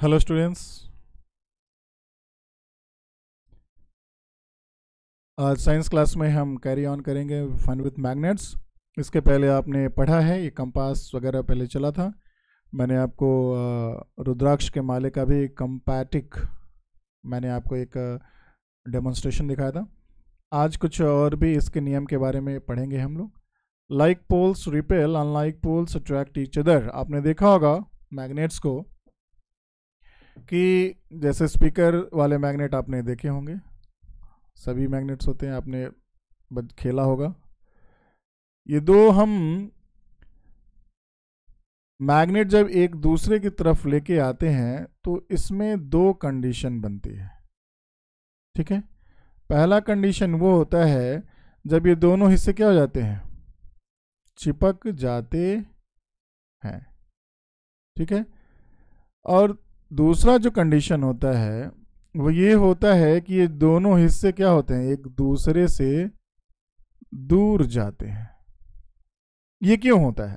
Hello students आज science class में हम कैरी ऑन करेंगे फन विथ मैग्नेट्स इसके पहले आपने पढ़ा है ये कंपास वगैरह पहले चला था मैंने आपको रुद्राक्ष के माले का भी कंपैटिक मैंने आपको एक डेमोन्स्ट्रेशन दिखाया था आज कुछ और भी इसके नियम के बारे में पढ़ेंगे हम लोग like poles repel unlike poles attract each other आपने देखा होगा मैग्नेट्स को कि जैसे स्पीकर वाले मैग्नेट आपने देखे होंगे सभी मैग्नेट्स होते हैं आपने खेला होगा ये दो हम मैग्नेट जब एक दूसरे की तरफ लेके आते हैं तो इसमें दो कंडीशन बनती है ठीक है पहला कंडीशन वो होता है जब ये दोनों हिस्से क्या हो जाते हैं चिपक जाते हैं ठीक है और दूसरा जो कंडीशन होता है वो ये होता है कि ये दोनों हिस्से क्या होते हैं एक दूसरे से दूर जाते हैं ये क्यों होता है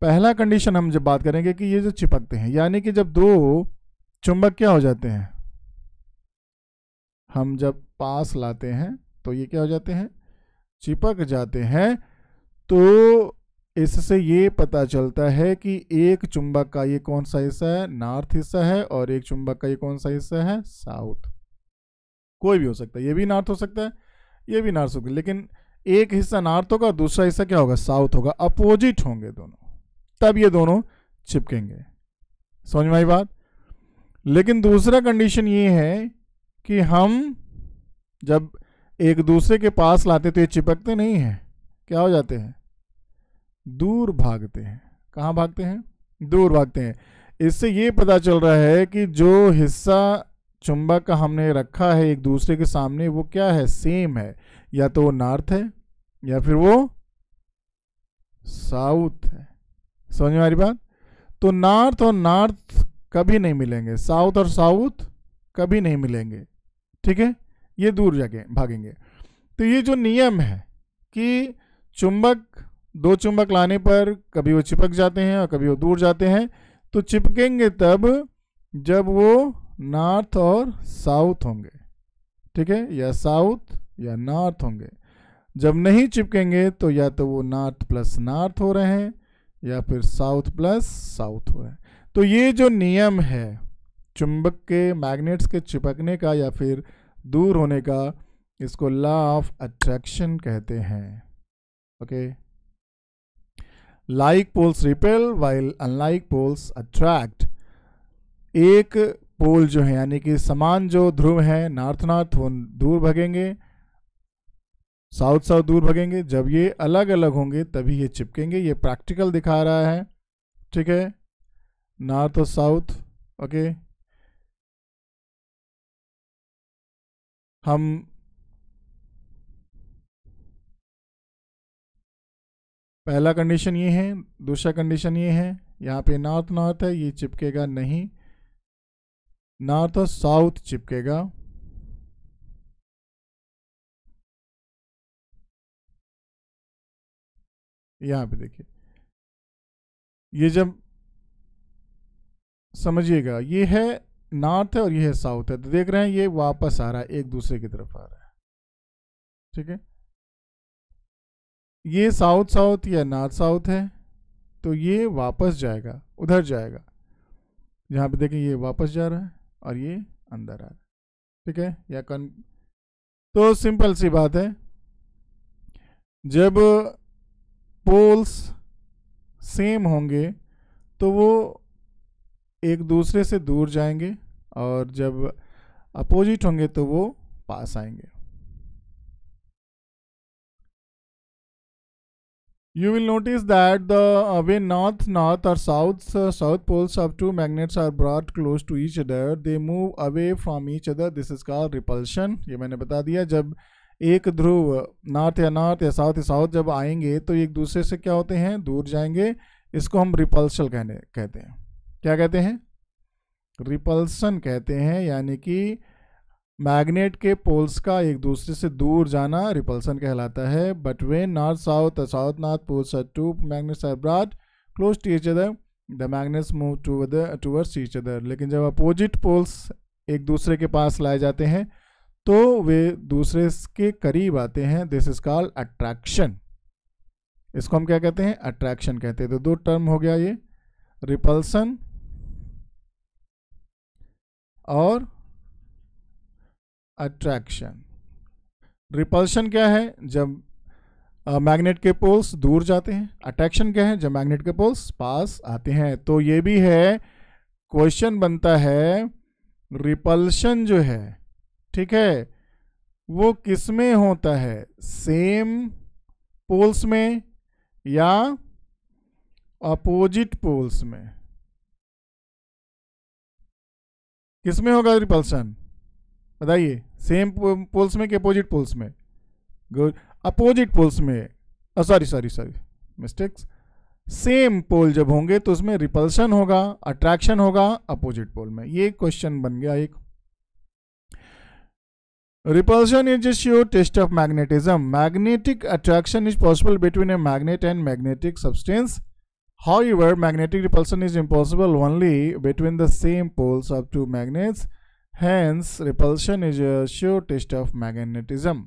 पहला कंडीशन हम जब बात करेंगे कि ये जो चिपकते हैं यानी कि जब दो चुंबक क्या हो जाते हैं हम जब पास लाते हैं तो ये क्या हो जाते हैं चिपक जाते हैं तो इससे ये पता चलता है कि एक चुंबक का ये कौन सा हिस्सा है नॉर्थ हिस्सा है और एक चुंबक का ये कौन सा हिस्सा है साउथ कोई भी हो सकता है ये भी नॉर्थ हो सकता है ये भी नॉर्थ हो सकता है लेकिन एक हिस्सा नॉर्थ होगा दूसरा हिस्सा क्या होगा साउथ होगा अपोजिट होंगे दोनों तब ये दोनों चिपकेंगे समझ में आई बात लेकिन दूसरा कंडीशन ये है कि हम जब एक दूसरे के पास लाते तो ये चिपकते नहीं हैं क्या हो जाते हैं दूर भागते हैं कहाँ भागते हैं दूर भागते हैं इससे ये पता चल रहा है कि जो हिस्सा चुंबक का हमने रखा है एक दूसरे के सामने वो क्या है सेम है या तो वो नॉर्थ है या फिर वो साउथ है समझ में आ रही बात तो नॉर्थ और नॉर्थ कभी नहीं मिलेंगे साउथ और साउथ कभी नहीं मिलेंगे ठीक है ये दूर जाके भागेंगे तो ये जो नियम है कि चुंबक दो चुंबक लाने पर कभी वो चिपक जाते हैं और कभी वो दूर जाते हैं तो चिपकेंगे तब जब वो नॉर्थ और साउथ होंगे ठीक है या साउथ या नॉर्थ होंगे जब नहीं चिपकेंगे तो या तो वो नॉर्थ प्लस नॉर्थ हो रहे हैं या फिर साउथ प्लस साउथ हो रहे हैं तो ये जो नियम है चुंबक के मैग्नेट्स के चिपकने का या फिर दूर होने का इसको लॉ ऑफ अट्रैक्शन कहते हैं okay okay? Like poles repel while unlike poles attract एक पोल जो है यानी कि समान जो ध्रुव है नॉर्थ नॉर्थ वो दूर भगेंगे साउथ साउथ दूर भगेंगे जब ये अलग अलग होंगे तभी ये चिपकेंगे ये प्रैक्टिकल दिखा रहा है ठीक है नॉर्थ और साउथ ओके हम पहला कंडीशन ये है दूसरा कंडीशन ये है यहाँ पे नॉर्थ नॉर्थ है ये चिपकेगा नहीं नॉर्थ और साउथ चिपकेगा यहाँ पे देखिए ये जब समझिएगा ये है नॉर्थ है और ये है साउथ है तो देख रहे हैं ये वापस आ रहा है एक दूसरे की तरफ आ रहा है ठीक है ये साउथ साउथ या नॉर्थ साउथ है तो ये वापस जाएगा उधर जाएगा यहाँ पे देखें ये वापस जा रहा है और ये अंदर आ रहा है ठीक है या कन तो सिंपल सी बात है जब पोल्स सेम होंगे तो वो एक दूसरे से दूर जाएंगे और जब अपोजिट होंगे तो वो पास आएंगे You will notice that the uh, when north north or south uh, south poles of two magnets are brought close to each other they move away from each other this is called repulsion ye maine bata diya jab ek dhruv north ya north ya south ya south jab aayenge to ek dusre se kya hote hain dur jayenge isko hum repulsion kehne kehte hain kya kehte hain repulsion kehte hain yani ki uh, magnet के poles का एक दूसरे से दूर जाना repulsion कहलाता है but when north south south north poles are two magnets are brought close to each other the magnets move to towards each other लेकिन जब अपोजिट पोल्स एक दूसरे के पास लाए जाते हैं तो वे दूसरे के करीब आते हैं दिस इज कॉल्ड अट्रैक्शन इसको हम क्या कहते हैं अट्रैक्शन कहते हैं तो दो टर्म हो गया ये रिपल्सन और अट्रैक्शन रिपल्शन क्या है जब मैग्नेट के पोल्स दूर जाते हैं अट्रैक्शन क्या है जब मैग्नेट के पोल्स पास आते हैं तो ये भी है क्वेश्चन बनता है रिपल्शन जो है ठीक है वो किस में होता है सेम पोल्स में या अपोजिट पोल्स में किस में होगा रिपल्शन बताइए सेम पोल्स में कि अपोजिट पोल्स में गुड अपोजिट पोल्स में sorry sorry sorry mistakes same pole जब होंगे तो उसमें रिपल्शन होगा अट्रैक्शन होगा अपोजिट पोल में ये क्वेश्चन बन गया एक repulsion is sure test of magnetism magnetic attraction is possible between a magnet and magnetic substance how magnetic repulsion is impossible only between the same poles of two magnets hence repulsion is a sure test of magnetism.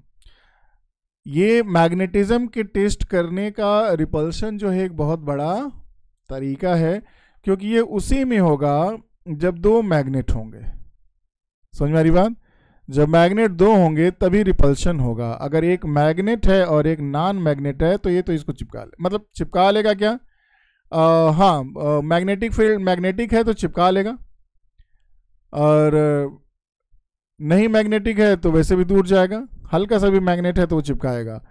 ये magnetism के test करने का repulsion जो है एक बहुत बड़ा तरीका है क्योंकि ये उसी में होगा जब दो मैग्नेट होंगे समझ में आ रही बात जब मैग्नेट दो होंगे तभी रिपल्शन होगा अगर एक मैग्नेट है और एक नॉन मैग्नेट है तो ये तो इसको चिपका ले मतलब चिपका लेगा क्या आ, हाँ मैग्नेटिक फील्ड मैग्नेटिक है तो चिपका लेगा और नहीं मैग्नेटिक है तो वैसे भी दूर जाएगा हल्का सा भी मैग्नेट है तो वो चिपकाएगा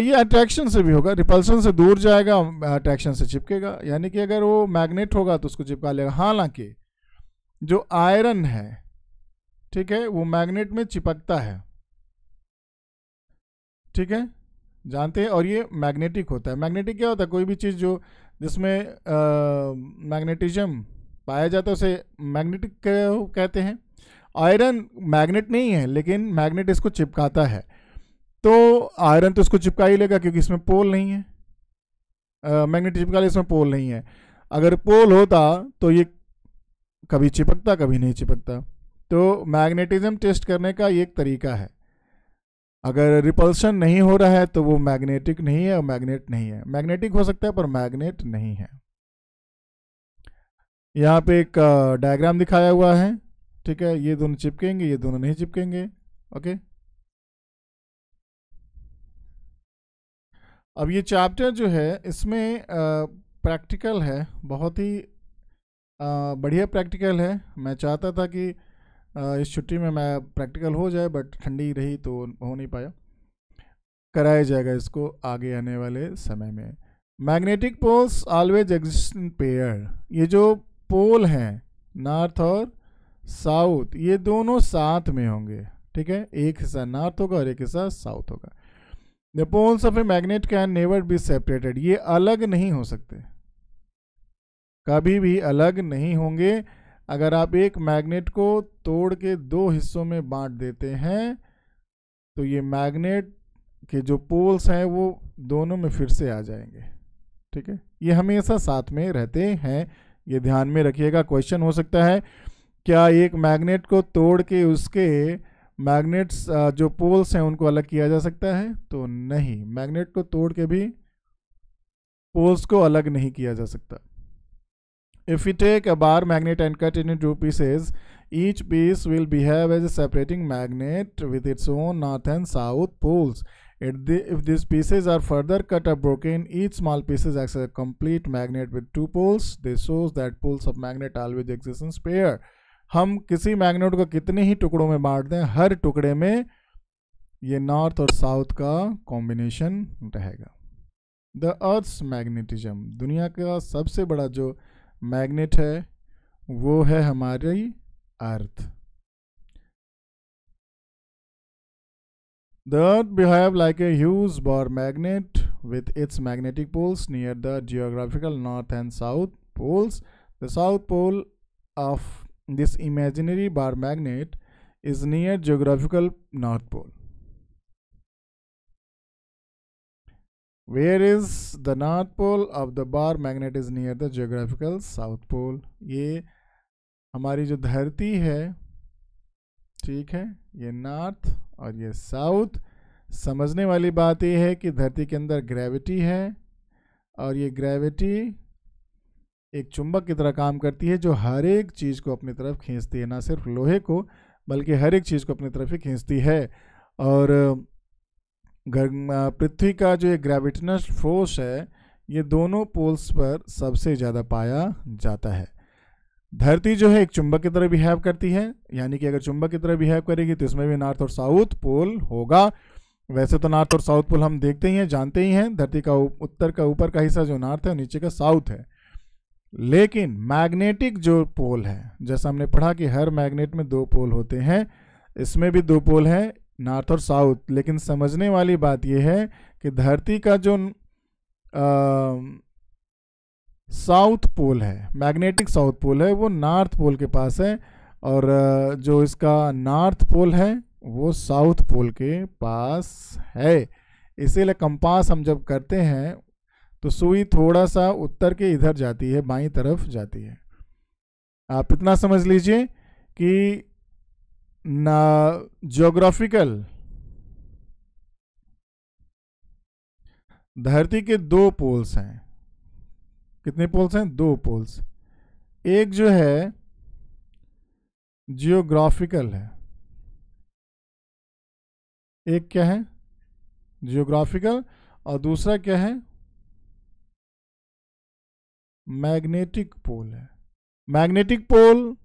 ये अट्रैक्शन से भी होगा रिपल्सन से दूर जाएगा अट्रैक्शन से चिपकेगा यानी कि अगर वो मैग्नेट होगा तो उसको चिपका लेगा हालांकि जो आयरन है ठीक है वो मैग्नेट में चिपकता है ठीक है जानते हैं और ये मैग्नेटिक होता है मैग्नेटिक क्या होता है कोई भी चीज़ जो जिसमें मैग्नेटिज्म पाया जाता है उसे मैग्नेटिक कहते हैं आयरन मैग्नेट नहीं है लेकिन मैग्नेट इसको चिपकाता है तो आयरन तो इसको चिपका ही लेगा क्योंकि इसमें पोल नहीं है मैग्नेट चिपका ले इसमें पोल नहीं है अगर पोल होता तो ये कभी चिपकता कभी नहीं चिपकता तो मैग्नेटिज्म टेस्ट करने का एक तरीका है अगर रिपल्सन नहीं हो रहा है तो वो मैग्नेटिक नहीं है और मैग्नेट नहीं है मैग्नेटिक हो सकता है पर मैग्नेट नहीं है यहाँ पे एक डायग्राम दिखाया हुआ है ठीक है ये दोनों चिपकेंगे ये दोनों नहीं चिपकेंगे ओके अब ये चैप्टर जो है इसमें प्रैक्टिकल है बहुत ही बढ़िया प्रैक्टिकल है मैं चाहता था कि आ, इस छुट्टी में मैं प्रैक्टिकल हो जाए बट ठंडी रही तो हो नहीं पाया कराया जाएगा इसको आगे आने वाले समय में magnetic poles always exist pair ये जो पोल हैं नॉर्थ और साउथ ये दोनों साथ में होंगे ठीक है एक हिस्सा नॉर्थ होगा और एक हिस्सा साउथ होगा the poles of a magnet can never be separated ये अलग नहीं हो सकते कभी भी अलग नहीं होंगे अगर आप एक मैग्नेट को तोड़ के दो हिस्सों में बांट देते हैं तो ये मैग्नेट के जो पोल्स हैं वो दोनों में फिर से आ जाएंगे ठीक है ये हमेशा साथ में रहते हैं ये ध्यान में रखिएगा क्वेश्चन हो सकता है क्या एक मैग्नेट को तोड़ के उसके मैग्नेट्स जो पोल्स हैं उनको अलग किया जा सकता है तो नहीं मैग्नेट को तोड़ के भी पोल्स को अलग नहीं किया जा सकता if you take a bar magnet and cut in two pieces each piece will behave as a separating magnet with its own north and south poles it if this pieces are further cut up in each small pieces acts complete magnet with two poles this shows that poles of magnet always within pair हम किसी magnet को कितने ही टुकड़ों में बांट दें हर टुकड़े में ये नॉर्थ और साउथ का कॉम्बिनेशन रहेगा द अर्थ मैग्नेटिज्म दुनिया का सबसे बड़ा जो मैग्नेट है वो है हमारी earth the earth behave like a huge bar magnet with its magnetic poles near the geographical north and south poles the south pole of this imaginary bar magnet is near geographical north pole where is the north pole of the bar magnet is near the geographical south pole ये हमारी जो धरती है ठीक है ये north और ये साउथ समझने वाली बात यह है कि धरती के अंदर ग्रेविटी है और ये ग्रेविटी एक चुंबक की तरह काम करती है जो हर एक चीज़ को अपनी तरफ खींचती है ना सिर्फ लोहे को बल्कि हर एक चीज़ को अपनी तरफ ही खींचती है और पृथ्वी का जो ये ग्रेविटनस फोर्स है ये दोनों पोल्स पर सबसे ज़्यादा पाया जाता है धरती जो है एक चुंबक की तरह बिहेव करती है यानी कि अगर चुंबक की तरह बिहेव करेगी तो इसमें भी नॉर्थ और साउथ पोल होगा वैसे तो नॉर्थ और साउथ पोल हम देखते ही हैं जानते ही हैं धरती का उत्तर का ऊपर का हिस्सा जो नॉर्थ है नीचे का साउथ है लेकिन मैग्नेटिक जो पोल है जैसा हमने पढ़ा कि हर मैग्नेट में दो पोल होते हैं इसमें भी दो पोल हैं नॉर्थ और साउथ लेकिन समझने वाली बात यह है कि धरती का जो साउथ पोल है मैग्नेटिक साउथ पोल है वो नॉर्थ पोल के पास है और जो इसका नॉर्थ पोल है वो साउथ पोल के पास है इसीलिए कंपास हम जब करते हैं तो सुई थोड़ा सा उत्तर के इधर जाती है बाई तरफ जाती है आप इतना समझ लीजिए कि ना जोग्राफिकल धरती के दो पोल्स हैं कितने पोल्स हैं दो पोल्स एक जो है जियोग्राफिकल है एक क्या है जियोग्राफिकल और दूसरा क्या है मैग्नेटिक पोल है मैग्नेटिक पोल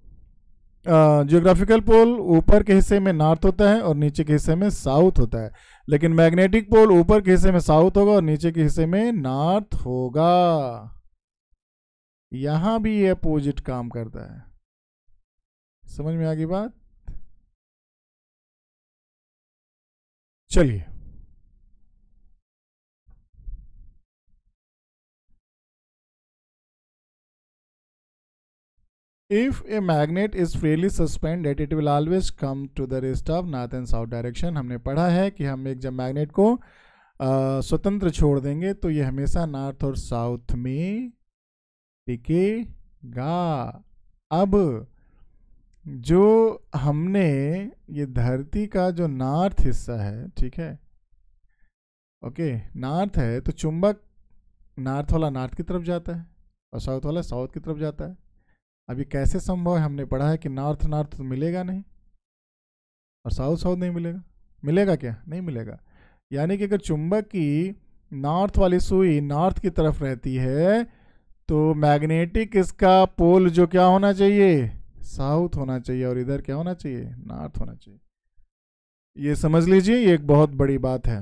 जियोग्राफिकल पोल ऊपर के हिस्से में नॉर्थ होता है और नीचे के हिस्से में साउथ होता है लेकिन मैग्नेटिक पोल ऊपर के हिस्से में साउथ होगा और नीचे के हिस्से में नॉर्थ होगा यहां भी ये अपोजिट काम करता है समझ में आ गई बात चलिए If a magnet is freely suspended, it will always come to the rest of north and south direction. हमने पढ़ा है कि हम एक जब मैग्नेट को आ, स्वतंत्र छोड़ देंगे तो ये हमेशा नॉर्थ और साउथ में टिकेगा अब जो हमने ये धरती का जो नॉर्थ हिस्सा है ठीक है ओके नॉर्थ है तो चुंबक नॉर्थ वाला नॉर्थ की तरफ जाता है और साउथ वाला साउथ की तरफ जाता है ये कैसे संभव है हमने पढ़ा है कि नॉर्थ नॉर्थ तो मिलेगा नहीं और साउथ साउथ नहीं मिलेगा मिलेगा क्या नहीं मिलेगा यानी कि अगर चुंबक की नॉर्थ वाली सुई नॉर्थ की तरफ रहती है तो मैग्नेटिक इसका पोल जो क्या होना चाहिए साउथ होना चाहिए और इधर क्या होना चाहिए नॉर्थ होना चाहिए ये समझ लीजिए ये एक बहुत बड़ी बात है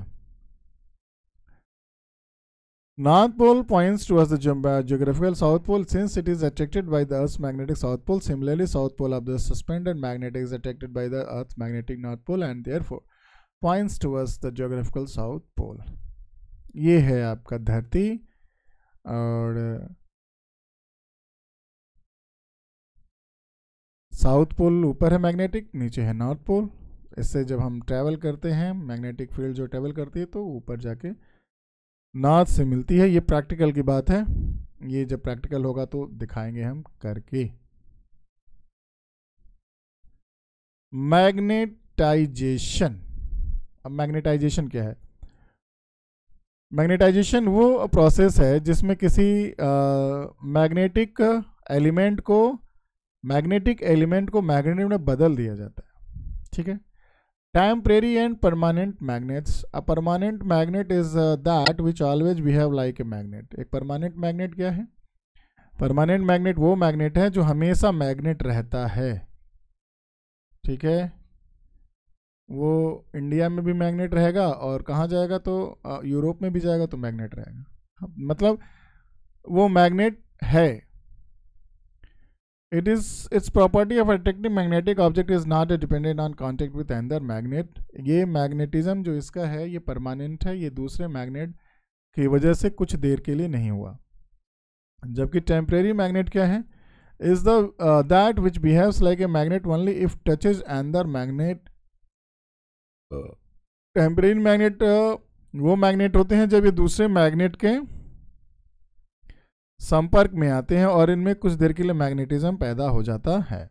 North pole points towards the geographical south pole since it is attracted by the Earth's magnetic south pole. Similarly, south pole of the suspended magnet is attracted by the Earth's magnetic north pole and therefore points towards the geographical south pole. ये है आपका धरती और south pole ऊपर है magnetic नीचे है north pole इससे जब हम ट्रैवल करते हैं मैग्नेटिक फील्ड जो ट्रैवल करती है तो ऊपर जाके नाथ से मिलती है ये प्रैक्टिकल की बात है ये जब प्रैक्टिकल होगा तो दिखाएंगे हम करके मैग्नेटाइजेशन अब मैग्नेटाइजेशन क्या है मैग्नेटाइजेशन वो प्रोसेस है जिसमें किसी मैग्नेटिक एलिमेंट को मैग्नेटिक एलिमेंट को मैग्नेट में बदल दिया जाता है ठीक है Temporary and permanent magnets. A permanent magnet is uh, that which always behave like a magnet. एक permanent magnet क्या है परमानेंट मैग्नेट वो मैग्नेट है जो हमेशा मैग्नेट रहता है ठीक है वो इंडिया में भी मैग्नेट रहेगा और कहाँ जाएगा तो यूरोप में भी जाएगा तो मैग्नेट रहेगा मतलब वो मैग्नेट है It is its property of attracting magnetic object is not dependent on contact with another magnet. ये magnetism जो इसका है ये permanent है ये दूसरे magnet की वजह से कुछ देर के लिए नहीं हुआ जबकि temporary magnet क्या है is the uh, that which behaves like a magnet only if touches another magnet. Uh, temporary magnet वो मैग्नेट होते हैं जब ये दूसरे मैग्नेट के संपर्क में आते हैं और इनमें कुछ देर के लिए मैग्नेटिज्म पैदा हो जाता है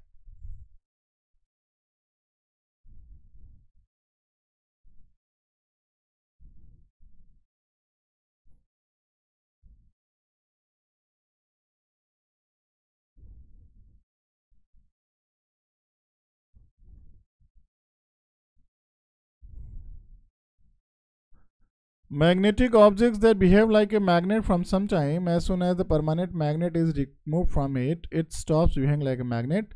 Magnetic objects that behave like a magnet from some time, as soon as the permanent magnet is removed from it, it stops behaving like a magnet.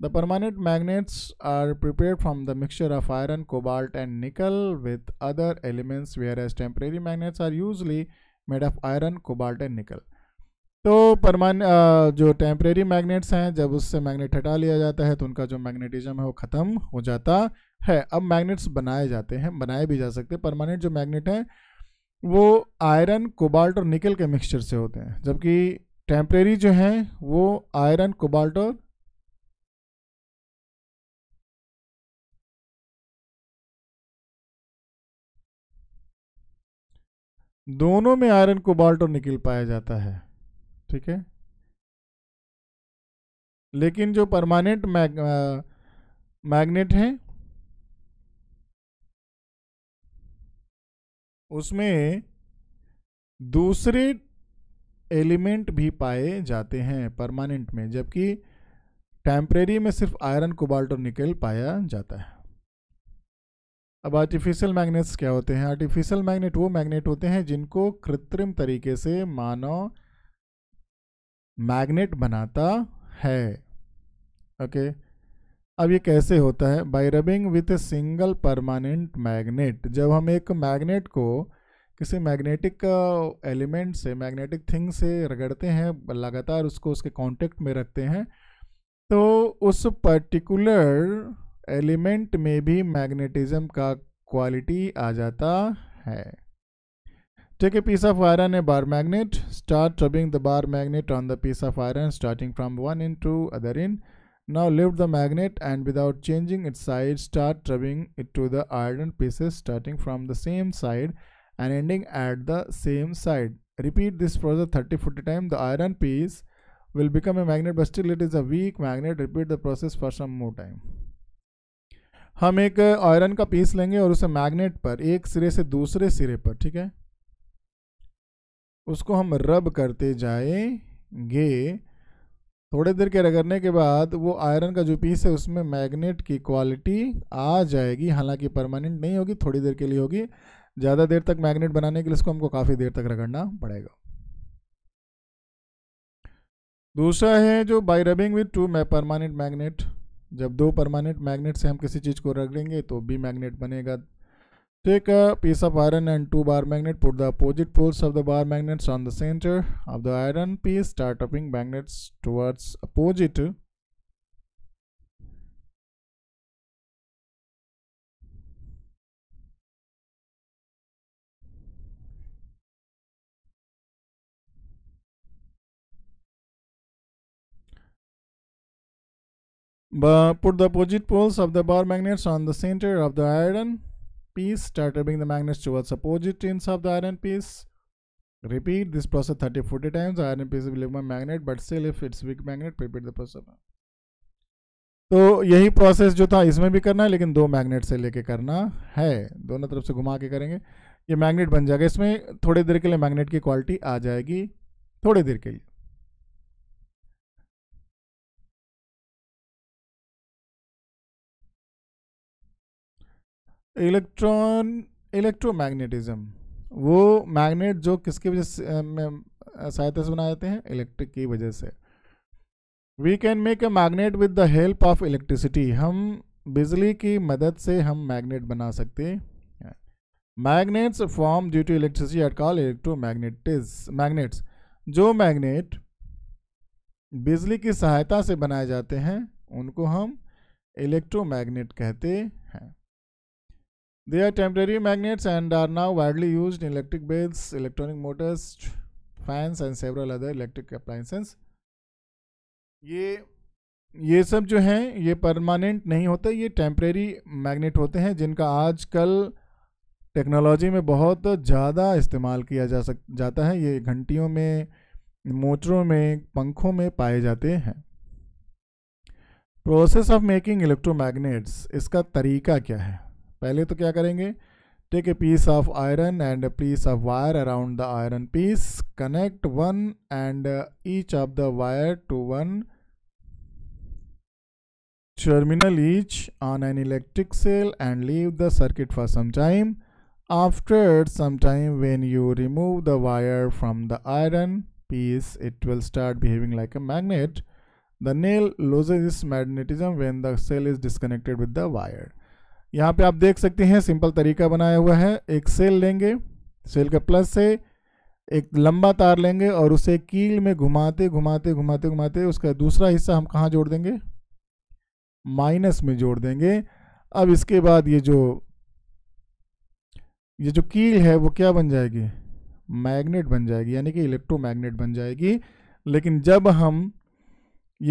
The permanent magnets are prepared from the mixture of iron, cobalt and nickel with other elements whereas temporary magnets are usually made of iron, cobalt and nickel. तो परमान जो temporary magnets हैं जब उससे magnet हटा लिया जाता है तो उनका जो मैग्नेटिज्म है वो ख़त्म हो जाता है अब मैग्नेट्स बनाए जाते हैं बनाए भी जा सकते हैं परमानेंट जो मैग्नेट हैं वो आयरन कोबाल्ट और निकल के मिक्सचर से होते हैं जबकि टेम्परेरी जो हैं वो आयरन कोबाल्ट और दोनों में आयरन कोबाल्ट और निकल पाया जाता है ठीक है लेकिन जो परमानेंट मैग, मैग्नेट हैं उसमें दूसरे एलिमेंट भी पाए जाते हैं परमानेंट में जबकि टेम्परेरी में सिर्फ आयरन कोबाल्ट और निकल पाया जाता है अब आर्टिफिशियल मैग्नेट्स क्या होते हैं आर्टिफिशियल मैग्नेट वो मैग्नेट होते हैं जिनको कृत्रिम तरीके से मानव मैग्नेट बनाता है ओके okay? अब ये कैसे होता है by rubbing with a single permanent magnet जब हम एक मैग्नेट को किसी मैग्नेटिक एलिमेंट uh, से मैग्नेटिक थिंग से रगड़ते हैं लगातार उसको उसके कांटेक्ट में रखते हैं तो उस पर्टिकुलर एलिमेंट में भी मैग्नेटिज्म का क्वालिटी आ जाता है ठीक है piece of iron a bar magnet start rubbing the bar magnet on the piece of iron starting from one end to other end Now lift the magnet and without changing its side, start rubbing it to the iron pieces starting from the same side and ending at the same side. Repeat this process 30 40 times. The iron piece will become a magnet but still it is a weak magnet. Repeat the process for some more time. हम एक iron का piece लेंगे और उसे magnet पर एक सिरे से दूसरे सिरे पर ठीक है उसको हम रब करते जाएंगे थोड़ी देर के रगड़ने के बाद वो आयरन का जो पीस है उसमें मैग्नेट की क्वालिटी आ जाएगी हालांकि परमानेंट नहीं होगी थोड़ी देर के लिए होगी ज़्यादा देर तक मैग्नेट बनाने के लिए इसको हमको काफ़ी देर तक रगड़ना पड़ेगा दूसरा है जो by rubbing with two permanent magnet जब दो परमानेंट मैग्नेट से हम किसी चीज़ को रगड़ेंगे तो बी मैग्नेट बनेगा Take a piece of iron and two bar magnet, put the opposite poles of the bar magnets on the center of the iron piece, start tapping magnets towards opposite. But put the opposite poles of the bar magnets on the center of the iron piece perturbing the magnets towards opposite ends of the iron piece. Repeat this process 30 40 times. The iron piece will become a magnet, but still, if it's weak magnet, repeat the process. तो यही process जो था इसमें भी करना है लेकिन दो मैग्नेट से लेके करना है दोनों तरफ से घुमा के करेंगे ये मैग्नेट बन जाएगा इसमें थोड़ी देर के लिए मैग्नेट की क्वालिटी आ जाएगी थोड़ी देर के लिए इलेक्ट्रॉन इलेक्ट्रोमैग्नेटिज्म वो मैग्नेट जो किसकी वजह से सहायता से बनाए जाते हैं इलेक्ट्रिक की वजह से we can make a magnet with the help of electricity हम बिजली की मदद से हम मैग्नेट बना सकते हैं magnets form due to electricity are called electromagnets magnets जो मैग्नेट बिजली की सहायता से बनाए जाते हैं उनको हम इलेक्ट्रोमैग्नेट कहते हैं they are temporary magnets and are now widely use in electric bills, electronic motors, fans and several other electric appliances ये ये सब जो हैं ये परमानेंट नहीं होते ये टेम्प्रेरी मैगनेट होते हैं जिनका आज कल टेक्नोलॉजी में बहुत ज़्यादा इस्तेमाल किया जा सक जाता है ये घंटियों में मोटरों में पंखों में पाए जाते हैं प्रोसेस ऑफ मेकिंग इलेक्ट्रोमैग्नेट्स इसका तरीका क्या है पहले तो क्या करेंगे take a piece of iron and piece of wire around the iron piece connect one end each of the wire to one terminal each on an electric cell and leave the circuit for some time. After some time when you remove the wire from the iron piece, it will start behaving like a magnet. The nail loses its magnetism when the cell is disconnected with the wire. यहाँ पे आप देख सकते हैं simple तरीका बनाया हुआ है एक सेल लेंगे सेल के प्लस से एक लंबा तार लेंगे और उसे कील में घुमाते घुमाते घुमाते घुमाते उसका दूसरा हिस्सा हम कहाँ जोड़ देंगे माइनस में जोड़ देंगे अब इसके बाद ये जो ये जो कील है वो क्या बन जाएगी मैग्नेट बन जाएगी यानी कि इलेक्ट्रोमैग्नेट बन जाएगी लेकिन जब हम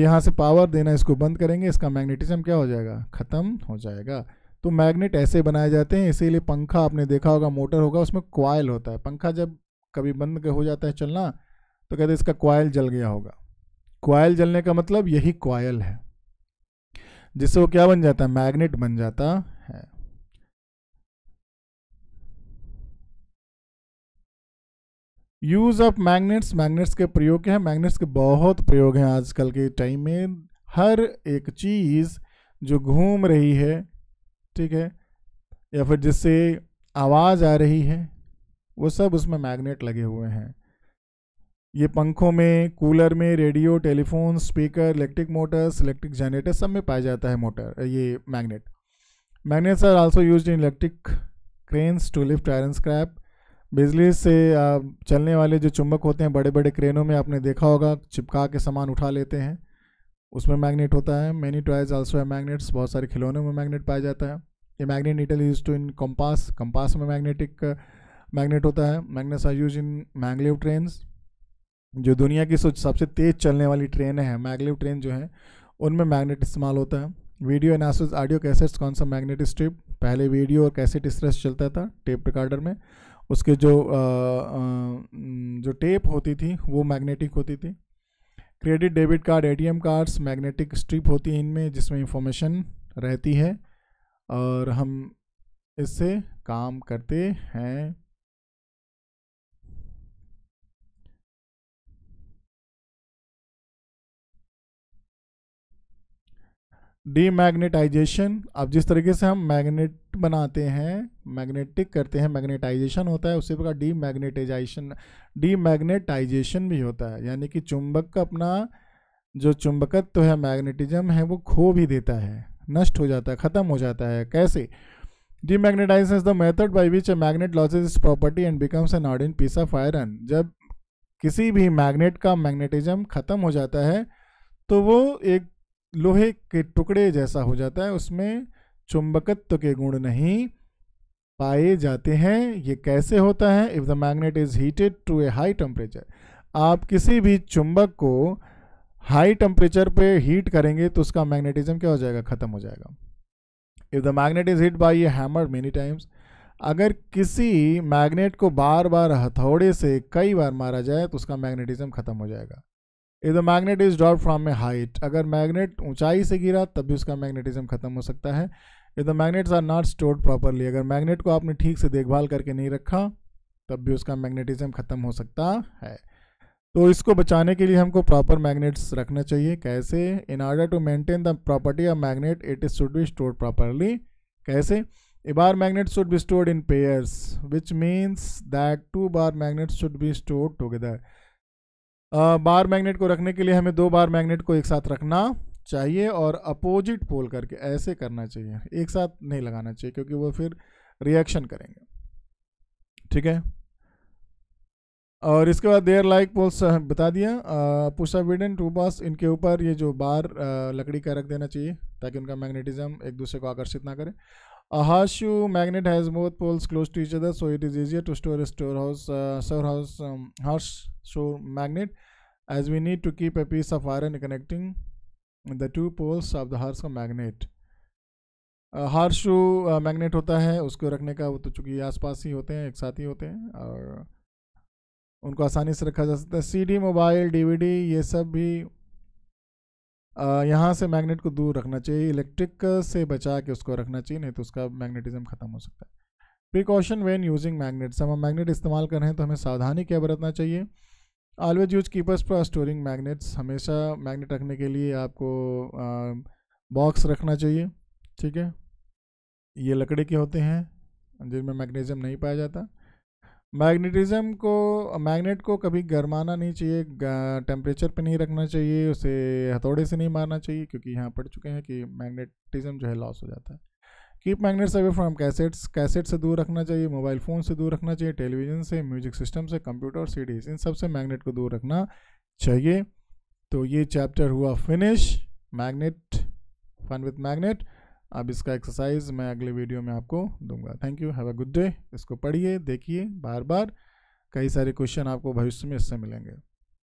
यहाँ से पावर देना इसको बंद करेंगे इसका मैग्नेटिज्म क्या हो जाएगा ख़त्म हो जाएगा तो मैग्नेट ऐसे बनाए जाते हैं इसीलिए पंखा आपने देखा होगा मोटर होगा उसमें क्वाइल होता है पंखा जब कभी बंद हो जाता है चलना तो कहते हैं इसका क्वाइल जल गया होगा क्वाइल जलने का मतलब यही क्वाइल है जिससे वो क्या बन जाता है मैग्नेट बन जाता है यूज ऑफ मैग्नेट्स मैग्नेट्स के प्रयोग हैं मैग्नेट्स के बहुत प्रयोग हैं आजकल के टाइम में हर एक चीज़ जो घूम रही है ठीक है या फिर जिससे आवाज़ आ रही है वो सब उसमें मैग्नेट लगे हुए हैं ये पंखों में कूलर में radio telephone speaker electric motors electric generator सब में पाया जाता है मोटर ये magnet magnets are also used in electric cranes to lift iron scrap बिजली से चलने वाले जो चुंबक होते हैं बड़े बड़े क्रेनों में आपने देखा होगा चिपका के सामान उठा लेते हैं उसमें मैग्नेट होता है मैनी टॉयज आल्सो है मैग्नेट्स बहुत सारे खिलौने में मैग्नेट पाया जाता है ये magnet needle use to in compass compass में मैग्नेटिक मैग्नेट होता है magnets are use in maglev train जो दुनिया की सबसे तेज़ चलने वाली ट्रेनें हैं मैगलेव ट्रेन जो है उनमें मैग्नेट इस्तेमाल होता है वीडियो एनास ऑडियो कैसेट्स कौन सा मैग्नेट स्ट्रिप पहले वीडियो और कैसेट स्ट्रेस चलता था टेप रिकॉर्डर में उसके जो आ, आ, जो टेप होती थी वो मैग्नेटिक होती थी credit debit card ATM cards magnetic strip होती है इनमें जिसमें इंफॉर्मेशन रहती है और हम इससे काम करते हैं डीमैग्नेटाइजेशन अब जिस तरीके से हम मैग्नेट बनाते हैं मैग्नेटिक करते हैं मैग्नेटाइजेशन होता है उसी प्रकार डीमैग्नेटाइजेशन डीमैग्नेटाइजेशन भी होता है यानी कि चुंबक का अपना जो चुंबकत्व तो है मैग्नेटिज्म है वो खो भी देता है नष्ट हो जाता है ख़त्म हो जाता है कैसे demagnetization is the method by which a magnet loses is property and becomes an ordinary piece of iron जब किसी भी मैग्नेट का मैग्नेटिज्म ख़त्म हो जाता है तो वो एक लोहे के टुकड़े जैसा हो जाता है उसमें चुंबकत्व के गुण नहीं पाए जाते हैं ये कैसे होता है if the magnet is heated to a high temperature आप किसी भी चुंबक को हाई टेम्परेचर पे हीट करेंगे तो उसका मैग्नेटिज्म क्या हो जाएगा ख़त्म हो जाएगा if the magnet is heat by a hammer many times अगर किसी मैग्नेट को बार बार हथौड़े से कई बार मारा जाए तो उसका मैग्नेटिज्म ख़त्म हो जाएगा if the magnet is drop from a height अगर मैग्नेट ऊंचाई से गिरा तब भी उसका मैग्नेटिज्म खत्म हो सकता है if the magnets are not stored properly अगर मैग्नेट को आपने ठीक से देखभाल करके नहीं रखा तब भी उसका मैग्नेटिज्म खत्म हो सकता है तो इसको बचाने के लिए हमको प्रॉपर मैग्नेट्स रखना चाहिए कैसे in order to maintain the property of magnet it is should be stored properly कैसे a bar magnet should be stored in pairs which means that two bar magnet should be stored together bar magnet को रखने के लिए हमें दो बार magnet को एक साथ रखना चाहिए और अपोजिट पोल करके ऐसे करना चाहिए एक साथ नहीं लगाना चाहिए क्योंकि वो फिर रिएक्शन करेंगे ठीक है और इसके बाद देयर लाइक पोल्स बता दिया पुशा विडन टू पास इनके ऊपर ये जो बार लकड़ी का रख देना चाहिए ताकि उनका मैग्नेटिज्म एक दूसरे को आकर्षित ना करें A horseshoe magnet has both poles close to each other, so it is easier to store a storehouse, uh, storehouse um, horseshoe magnet as we need to keep a piece of iron connecting the two poles of the horseshoe magnet. Horseshoe magnet होता है उसको रखने का वो तो चूँकि आसपास ही होते हैं एक साथ ही होते हैं और उनको आसानी से रखा जा सकता है सीडी मोबाइल डीवीडी ये सब भी यहाँ से मैग्नेट को दूर रखना चाहिए इलेक्ट्रिक से बचा के उसको रखना चाहिए नहीं तो उसका मैग्नेटिज्म ख़त्म हो सकता है प्रिकॉशन वेन यूजिंग मैग्नेट्स हम मैग्नेट इस्तेमाल कर रहे हैं तो हमें सावधानी क्या बरतना चाहिए always use keepers for storing magnets हमेशा मैग्नेट रखने के लिए आपको बॉक्स रखना चाहिए ठीक है ये लकड़ी के होते हैं जिनमें मैग्नेटिज्म नहीं पाया जाता मैग्नेटिज्म को मैग्नेट को कभी गर्माना नहीं चाहिए टेम्परेचर पे नहीं रखना चाहिए उसे हथौड़े से नहीं मारना चाहिए क्योंकि यहाँ पढ़ चुके हैं कि मैग्नेटिज्म जो है लॉस हो जाता है keep magnets away from cassettes cassette से दूर रखना चाहिए मोबाइल फ़ोन से दूर रखना चाहिए टेलीविज़न से म्यूजिक सिस्टम से कंप्यूटर सी इन सब से मैगनेट को दूर रखना चाहिए तो ये चैप्टर हुआ finish magnet fun with magnet अब इसका एक्सरसाइज मैं अगले वीडियो में आपको दूंगा thank you have a good day इसको पढ़िए देखिए बार बार कई सारे क्वेश्चन आपको भविष्य में इससे मिलेंगे